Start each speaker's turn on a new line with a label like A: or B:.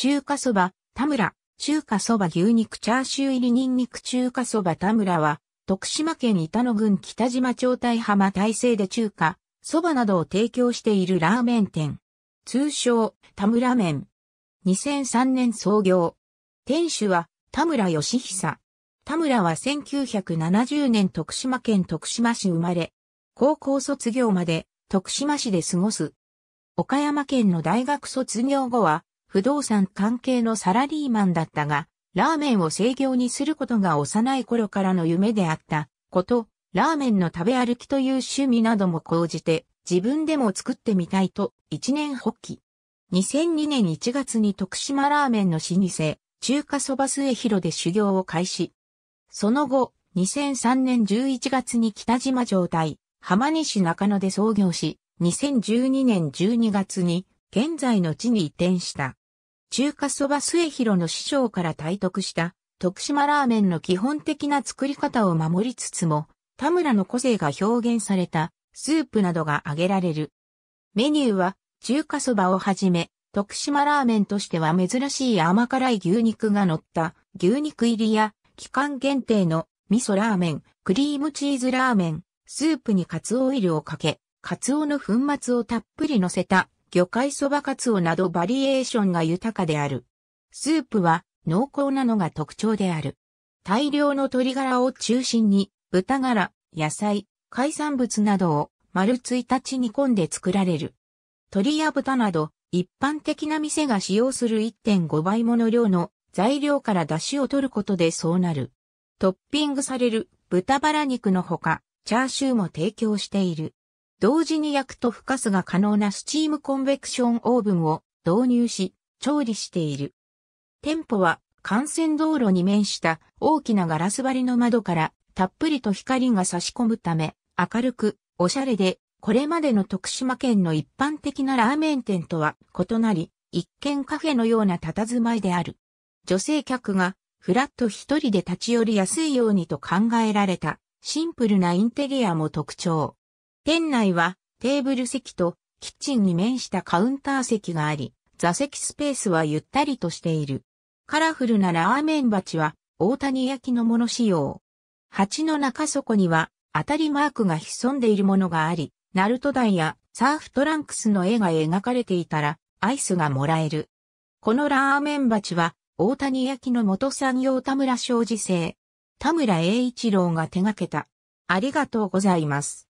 A: 中華そば、田村、中華そば牛肉チャーシュー入りニンニク中華そば田村は、徳島県板野郡北島町大浜大西で中華、そばなどを提供しているラーメン店。通称、田村麺。2003年創業。店主は、田村義久。田村は1970年徳島県徳島市生まれ、高校卒業まで徳島市で過ごす。岡山県の大学卒業後は、不動産関係のサラリーマンだったが、ラーメンを制業にすることが幼い頃からの夢であったこと、ラーメンの食べ歩きという趣味なども講じて、自分でも作ってみたいと、一年発起。2002年1月に徳島ラーメンの老舗、中華そば末広で修行を開始。その後、2003年11月に北島状態、浜西中野で創業し、2012年12月に現在の地に移転した。中華そば末広の師匠から体得した徳島ラーメンの基本的な作り方を守りつつも、田村の個性が表現されたスープなどが挙げられる。メニューは中華そばをはじめ、徳島ラーメンとしては珍しい甘辛い牛肉が乗った牛肉入りや期間限定の味噌ラーメン、クリームチーズラーメン、スープにカツオオイルをかけ、カツオの粉末をたっぷり乗せた魚介そばカツオなどバリエーションが豊かである。スープは濃厚なのが特徴である。大量の鶏ガラを中心に、豚ガラ、野菜、海産物などを丸1日煮込んで作られる。鶏や豚など、一般的な店が使用する1.5倍もの量の材料から出汁を取ることでそうなる。トッピングされる豚バラ肉のほか、チャーシューも提供している。同時に焼くと孵化すが可能なスチームコンベクションオーブンを導入し、調理している。店舗は幹線道路に面した大きなガラス張りの窓からたっぷりと光が差し込むため、明るく、おしゃれで、これまでの徳島県の一般的なラーメン店とは異なり、一見カフェのような佇まいである。女性客がフラット一人で立ち寄りやすいようにと考えられたシンプルなインテリアも特徴。店内はテーブル席とキッチンに面したカウンター席があり、座席スペースはゆったりとしている。カラフルなラーメン鉢は大谷焼きのもの仕様。鉢の中底には当たりマークが潜んでいるものがあり、ナルトダイやサーフトランクスの絵が描かれていたらアイスがもらえる。このラーメン鉢は大谷焼きの元産業田村商事製。田村栄一郎が手掛けた。ありがとうございます。